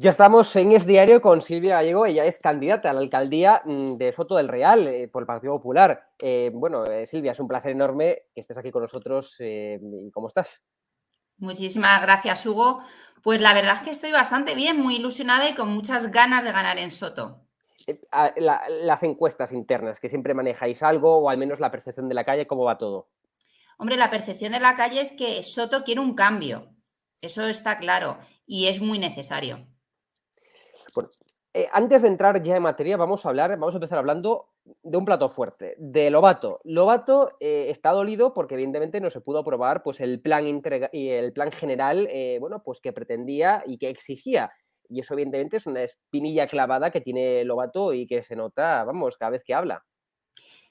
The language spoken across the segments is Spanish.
Ya estamos en Es Diario con Silvia Gallego, ella es candidata a la alcaldía mm, de Soto del Real eh, por el Partido Popular. Eh, bueno, eh, Silvia, es un placer enorme que estés aquí con nosotros. ¿Cómo estás? Muchísimas gracias, Hugo. Pues la verdad es que estoy bastante bien, muy ilusionada y con muchas ganas de ganar en Soto. las encuestas internas, que siempre manejáis algo o al menos la percepción de la calle, ¿cómo va todo? Hombre, la percepción de la calle es que Soto quiere un cambio. Eso está claro y es muy necesario. Bueno, eh, antes de entrar ya en materia, vamos a hablar, vamos a empezar hablando de un plato fuerte, de Lobato. Lobato eh, está dolido porque evidentemente no se pudo aprobar pues, el, plan el plan general eh, bueno, pues, que pretendía y que exigía. Y eso evidentemente es una espinilla clavada que tiene Lobato y que se nota, vamos, cada vez que habla.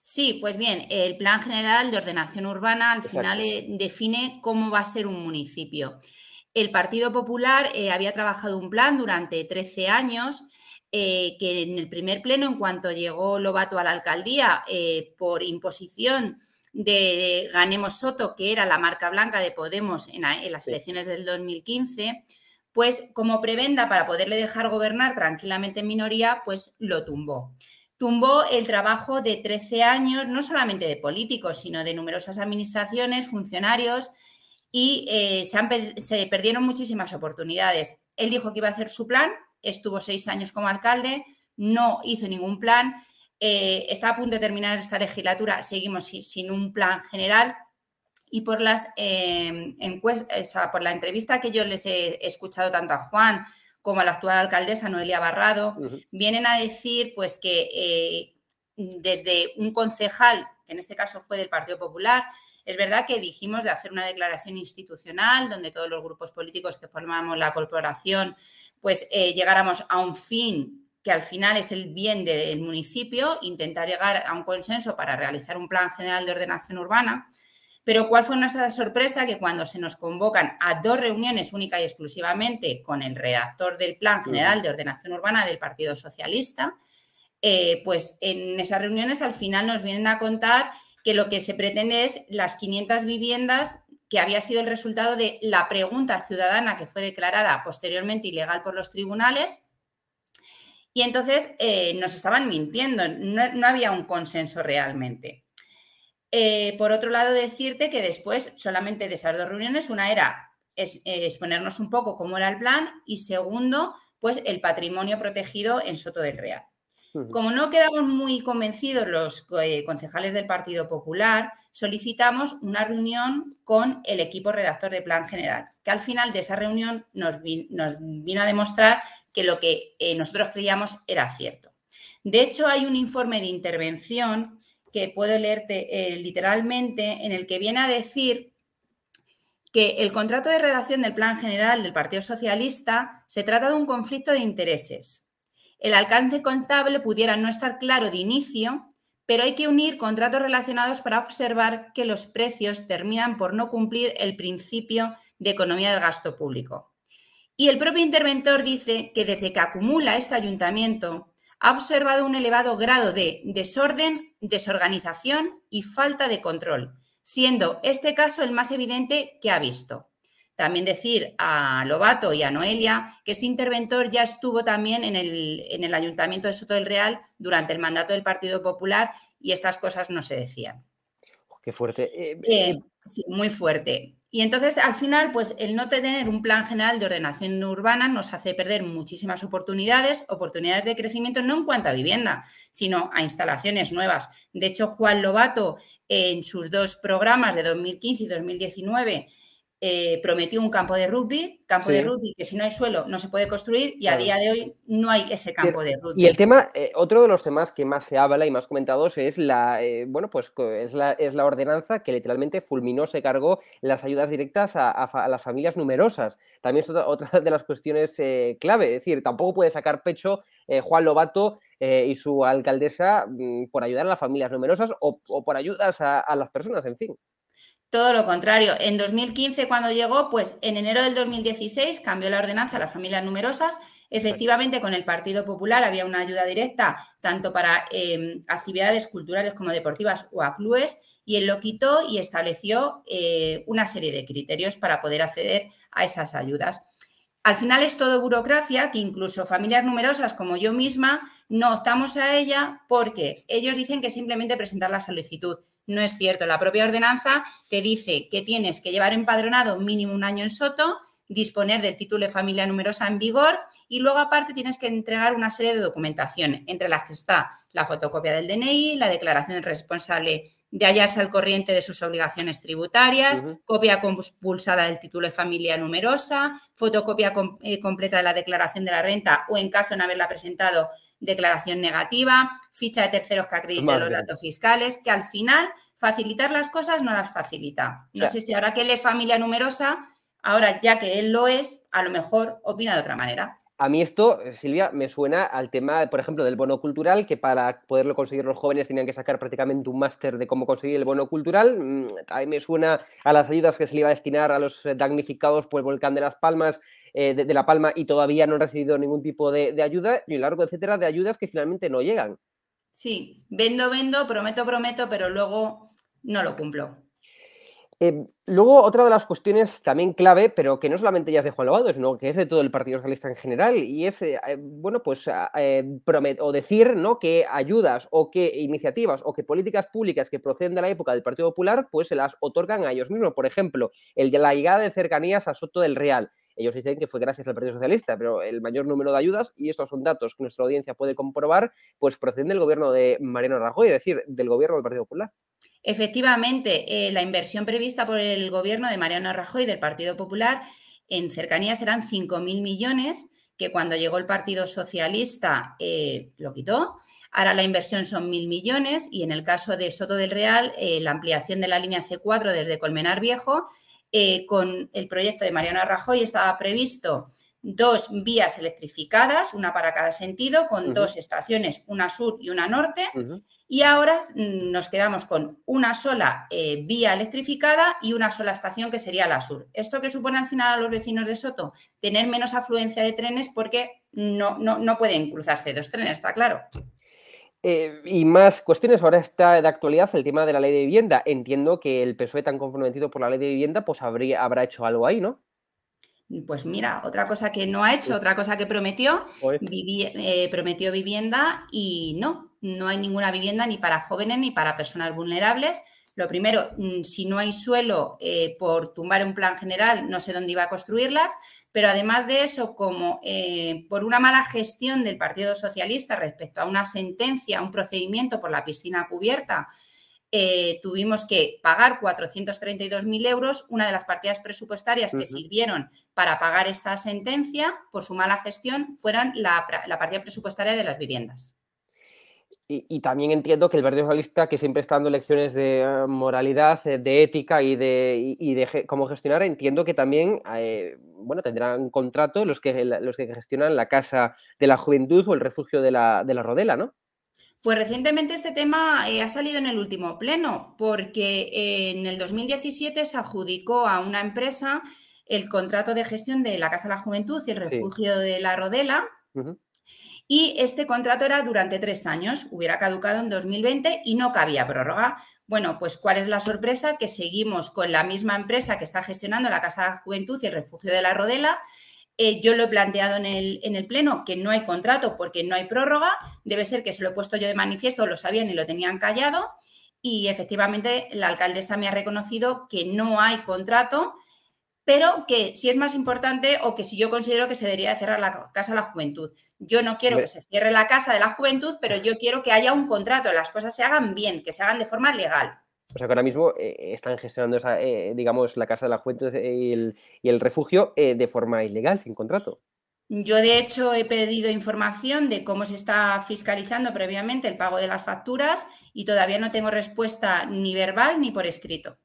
Sí, pues bien, el Plan General de Ordenación Urbana al final define cómo va a ser un municipio el Partido Popular eh, había trabajado un plan durante 13 años eh, que en el primer pleno, en cuanto llegó Lobato a la alcaldía, eh, por imposición de Ganemos Soto, que era la marca blanca de Podemos en, en las elecciones del 2015, pues como prebenda para poderle dejar gobernar tranquilamente en minoría, pues lo tumbó. Tumbó el trabajo de 13 años, no solamente de políticos, sino de numerosas administraciones, funcionarios, y eh, se, se perdieron muchísimas oportunidades. Él dijo que iba a hacer su plan, estuvo seis años como alcalde, no hizo ningún plan. Eh, está a punto de terminar esta legislatura, seguimos sin, un plan general. Y por, eh, por la entrevista que yo les he escuchado tanto a Juan como a la actual alcaldesa Noelia Barrado, vienen a decir pues, que desde un concejal, que en este caso fue del Partido Popular, es verdad que dijimos de hacer una declaración institucional donde todos los grupos políticos que formamos la corporación pues eh, llegáramos a un fin que al final es el bien del municipio, intentar llegar a un consenso para realizar un plan general de ordenación urbana. Pero cuál fue nuestra sorpresa que cuando se nos convocan a dos reuniones única y exclusivamente con el redactor del Plan General de Ordenación Urbana del Partido Socialista, eh, pues en esas reuniones al final nos vienen a contar que lo que se pretende es las 500 viviendas que había sido el resultado de la pregunta ciudadana que fue declarada posteriormente ilegal por los tribunales. Y entonces eh, nos estaban mintiendo, no, había un consenso realmente. Eh, por otro lado, decirte que después solamente de esas dos reuniones, una era eh, exponernos un poco cómo era el plan y segundo, pues el patrimonio protegido en Soto del Real. Como no quedamos muy convencidos los eh, concejales del Partido Popular, solicitamos una reunión con el equipo redactor de Plan General, que al final de esa reunión nos, vino a demostrar que lo que eh, nosotros creíamos era cierto. De hecho, hay un informe de intervención que puedo leerte eh, literalmente, en el que viene a decir que el contrato de redacción del Plan General del Partido Socialista se trata de un conflicto de intereses el alcance contable pudiera no estar claro de inicio, pero hay que unir contratos relacionados para observar que los precios terminan por no cumplir el principio de economía del gasto público. Y el propio interventor dice que desde que acumula este ayuntamiento ha observado un elevado grado de desorden, desorganización y falta de control, siendo este caso el más evidente que ha visto. También decir a Lobato y a Noelia que este interventor ya estuvo también en el, Ayuntamiento de Soto del Real durante el mandato del Partido Popular y estas cosas no se decían. Oh, qué fuerte. Eh, eh, eh, muy fuerte. Y entonces, al final, pues el no tener un plan general de ordenación urbana nos hace perder muchísimas oportunidades, oportunidades de crecimiento, no en cuanto a vivienda, sino a instalaciones nuevas. De hecho, Juan Lobato, en sus dos programas de 2015 y 2019, eh, prometió un campo de rugby, campo de rugby que si no hay suelo no se puede construir y a día de hoy no hay ese campo de rugby. Y el tema, eh, otro de los temas que más se habla y más comentados es la, eh, bueno, pues es la, ordenanza que literalmente fulminó, se cargó las ayudas directas a, las familias numerosas. También es otra, de las cuestiones clave, es decir, tampoco puede sacar pecho Juan Lobato y su alcaldesa mm, por ayudar a las familias numerosas o, por ayudas a, a las personas, en fin. Todo lo contrario. En 2015, cuando llegó, pues en enero del 2016 cambió la ordenanza a las familias numerosas. Efectivamente, con el Partido Popular había una ayuda directa tanto para em, actividades culturales como deportivas o a clubes y él lo quitó y estableció eh, una serie de criterios para poder acceder a esas ayudas. Al final es todo burocracia que incluso familias numerosas como yo misma no optamos a ella porque ellos dicen que simplemente presentar la solicitud no es cierto. La propia ordenanza te dice que tienes que llevar empadronado mínimo un año en Soto, disponer del título de familia numerosa en vigor y luego aparte tienes que entregar una serie de documentación, entre las que está la fotocopia del DNI, la declaración del responsable de hallarse al corriente de sus obligaciones tributarias, copia compulsada del título de familia numerosa, fotocopia eh, completa de la declaración de la renta o en caso de no haberla presentado, declaración negativa, ficha de terceros que acreditan los datos fiscales, que al final facilitar las cosas no las facilita. No sé si ahora que él es familia numerosa, ahora ya que él lo es, a lo mejor opina de otra manera. A mí esto, Silvia, me suena al tema, por ejemplo, del bono cultural, que para poderlo conseguir los jóvenes tenían que sacar prácticamente un máster de cómo conseguir el bono cultural. Mm, a mí me suena a las ayudas que se le iba a destinar a los damnificados por el volcán de Las Palmas eh, de, La Palma y todavía no han recibido ningún tipo de, ayuda y largo etcétera de ayudas que finalmente no llegan. Sí, vendo, vendo, prometo, prometo, pero luego no lo cumplo. Em, luego, otra de las cuestiones también clave, pero que no solamente ya es de Juan Lobado, sino que es de todo el Partido Socialista en general, y es, eh, eh, bueno, pues decir ¿no? que ayudas o que iniciativas o que políticas públicas que proceden de la época del Partido Popular, pues se las otorgan a ellos mismos. Por ejemplo, el de la llegada de cercanías a Soto del Real, ellos dicen que fue gracias al Partido Socialista, pero el mayor número de ayudas, y estos son datos que nuestra audiencia puede comprobar, pues proceden del gobierno de Mariano Rajoy, es decir, del gobierno del Partido Popular. Efectivamente, eh, la inversión prevista por el gobierno de Mariano Rajoy del Partido Popular en cercanías eran 5.000 millones, que cuando llegó el Partido Socialista eh, lo quitó. Ahora la inversión son 1.000 millones y en el caso de Soto del Real, eh, la ampliación de la línea C4 desde Colmenar Viejo eh, con el proyecto de Mariana Rajoy estaba previsto dos vías electrificadas, una para cada sentido, con dos estaciones, una sur y una norte. Y ahora nos quedamos con una sola eh, vía electrificada y una sola estación que sería la sur. ¿Esto que supone al final a los vecinos de Soto? Tener menos afluencia de trenes porque no, no pueden cruzarse dos trenes, está claro. Eh, y más cuestiones. Ahora está de actualidad el tema de la ley de vivienda. Entiendo que el PSOE tan comprometido por la ley de vivienda, pues habría, habrá hecho algo ahí, ¿no? Pues mira, otra cosa que no ha hecho, otra cosa que prometió, pues eh, prometió vivienda y no, no hay ninguna vivienda ni para jóvenes ni para personas vulnerables. Lo primero, mm, si no hay suelo eh, por tumbar un plan general, no sé dónde iba a construirlas. Pero además de eso, como eh, por una mala gestión del Partido Socialista respecto a una sentencia, a un procedimiento por la piscina cubierta, eh, tuvimos que pagar 432.000 euros, una de las partidas presupuestarias que sirvieron para pagar esa sentencia por su mala gestión fueran la partida presupuestaria de las viviendas. Y, también entiendo que el Verde Socialista, que siempre está dando lecciones de eh, moralidad, eh, de ética y de, cómo gestionar, entiendo que también eh, bueno, tendrán contrato los que, los que gestionan la Casa de la Juventud o el refugio de la, Rodela, ¿no? Pues recientemente este tema ha salido en el último pleno, porque en el 2017 se adjudicó a una empresa el contrato de gestión de la Casa de la Juventud y el refugio de la Rodela y este contrato era durante tres años, hubiera caducado en 2020 y no cabía prórroga. Bueno, pues cuál es la sorpresa, que seguimos con la misma empresa que está gestionando la Casa de Juventud y el Refugio de la Rodela. Eh, yo lo he planteado el, en el Pleno, que no hay contrato porque no hay prórroga. Debe ser que se lo he puesto yo de manifiesto, lo sabían y lo tenían callado. Y efectivamente la alcaldesa me ha reconocido que no hay contrato pero que si es más importante o que si yo considero que se debería cerrar la casa de la juventud. Yo no quiero que se cierre la casa de la juventud, pero yo quiero que haya un contrato, las cosas se hagan bien, que se hagan de forma legal. O sea que ahora mismo eh, eh, están gestionando eh, digamos, la casa de la juventud y el, refugio de forma ilegal, sin contrato. Yo, de hecho, he pedido información de cómo se está fiscalizando previamente el pago de las facturas y todavía no tengo respuesta ni verbal ni por escrito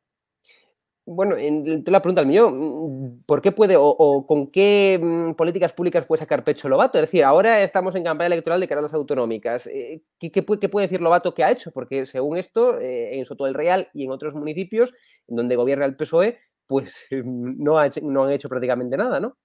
bueno, en, la pregunta al mío, mm, ¿por qué puede o, con qué mm, políticas públicas puede sacar pecho Lobato? Es decir, ahora estamos en campaña electoral de caras autonómicas. Eh, ¿qué, puede, decir Lobato que ha hecho? Porque según esto, eh, en Soto del Real y en otros municipios donde gobierna el PSOE, pues no, no han hecho prácticamente nada, ¿no?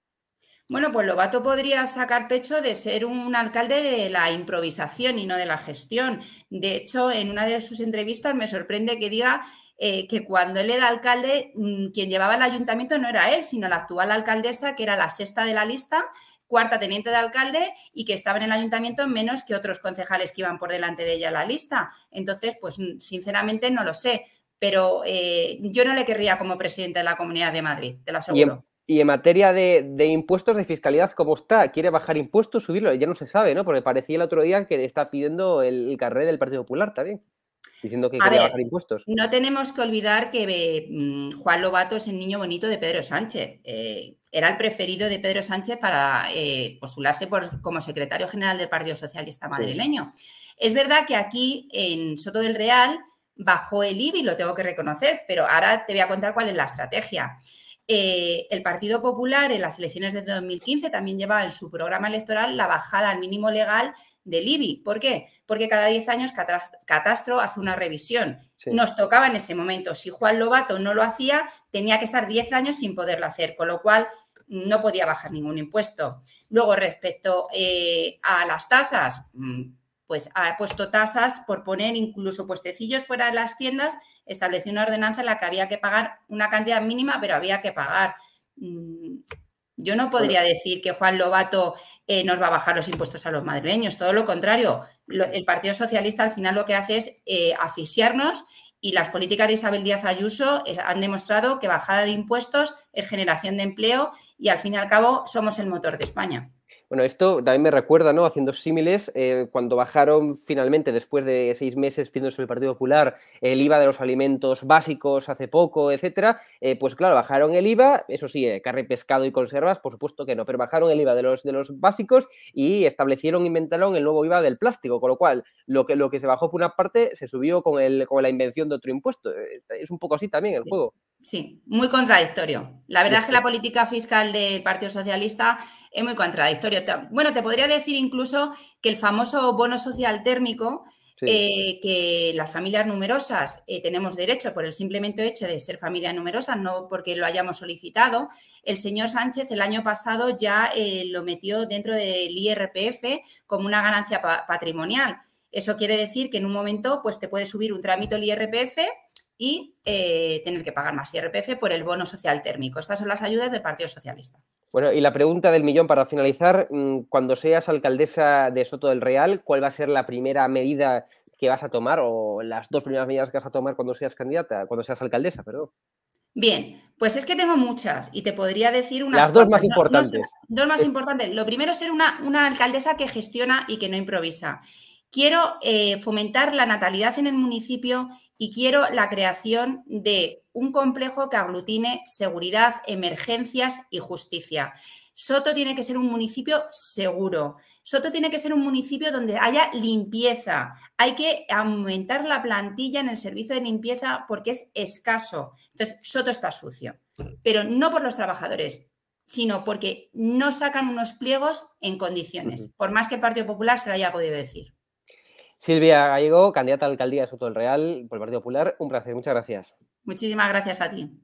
Bueno, pues Lobato podría sacar pecho de ser un alcalde de la improvisación y no de la gestión. De hecho, en una de sus entrevistas me sorprende que diga eh, que cuando él era alcalde, mm, quien llevaba el ayuntamiento no era él, sino la actual alcaldesa, que era la sexta de la lista, cuarta teniente de alcalde y que estaba en el ayuntamiento menos que otros concejales que iban por delante de ella a la lista. Entonces, pues mm, sinceramente no lo sé, pero eh, yo no le querría como presidente de la Comunidad de Madrid, te lo aseguro. Y en, materia de, impuestos, de fiscalidad, ¿cómo está? ¿Quiere bajar impuestos, subirlo? Ya no se sabe, ¿no? Porque parecía el otro día que está pidiendo el, el del Partido Popular también diciendo que bajar impuestos. No tenemos que olvidar que mm, Juan Lobato es el niño bonito de Pedro Sánchez. Eh, era el preferido de Pedro Sánchez para eh, postularse como secretario general del Partido Socialista Madrileño. Es verdad que aquí en Soto del Real bajó el IBI, lo tengo que reconocer, pero ahora te voy a contar cuál es la estrategia. Eh, el Partido Popular en las elecciones de 2015 también llevaba en su programa electoral la bajada al mínimo legal del IBI. ¿Por qué? Porque cada 10 años Catastro hace una revisión. Nos tocaba en ese momento. Si Juan Lobato no lo hacía, tenía que estar 10 años sin poderlo hacer, con lo cual no podía bajar ningún impuesto. Luego, respecto eh, a las tasas, mm, pues ha puesto tasas por poner incluso puestecillos fuera de las tiendas, estableció una ordenanza en la que había que pagar una cantidad mínima, pero había que pagar. Mm, yo no podría decir que Juan Lobato eh, nos va a bajar los impuestos a los madrileños. Todo lo contrario, el Partido Socialista al final lo que hace es eh, asfixiarnos y las políticas de Isabel Díaz Ayuso eh, han demostrado que bajada de impuestos es generación de empleo y al fin y al cabo somos el motor de España. Bueno, esto también me recuerda, ¿no? Haciendo símiles, eh, cuando bajaron finalmente, después de seis meses pidiéndose el Partido Popular, el IVA de los alimentos básicos hace poco, etcétera, eh, pues claro, bajaron el IVA, eso sí, eh, carne, pescado y conservas, por supuesto que no, pero bajaron el IVA de los, de los básicos y establecieron, inventaron el nuevo IVA del plástico, con lo cual lo que, lo que se bajó por una parte se subió con, el, con la invención de otro impuesto. Es un poco así también el juego. Sí, muy contradictorio. La verdad es que la política fiscal del Partido Socialista es muy contradictorio. Bueno, te podría decir incluso que el famoso bono social térmico, eh, que las familias numerosas eh, tenemos derecho por el simplemente hecho de ser familias numerosas, no porque lo hayamos solicitado, el señor Sánchez el año pasado ya eh, lo metió dentro del IRPF como una ganancia patrimonial. Eso quiere decir que en un momento pues, te puede subir un trámite el IRPF y eh, tener que pagar más IRPF por el bono social térmico. Estas son las ayudas del Partido Socialista. Bueno, y la pregunta del millón para finalizar, mm, cuando seas alcaldesa de Soto del Real, ¿cuál va a ser la primera medida que vas a tomar o las dos primeras medidas que vas a tomar cuando seas candidata, cuando seas alcaldesa, perdón? Bien, pues es que tengo muchas y te podría decir unas. Las dos más importantes. Las dos más importantes. Lo primero, ser una, una alcaldesa que gestiona y que no improvisa quiero eh, fomentar la natalidad en el municipio y quiero la creación de un complejo que aglutine seguridad, emergencias y justicia. Soto tiene que ser un municipio seguro. Soto tiene que ser un municipio donde haya limpieza. Hay que aumentar la plantilla en el servicio de limpieza porque es escaso. Entonces, Soto está sucio, pero no por los trabajadores, sino porque no sacan unos pliegos en condiciones, por más que el Partido Popular se lo haya podido decir. Silvia Gallego, candidata a alcaldía de Soto del Real por el Partido Popular, un placer, muchas gracias. Muchísimas gracias a ti.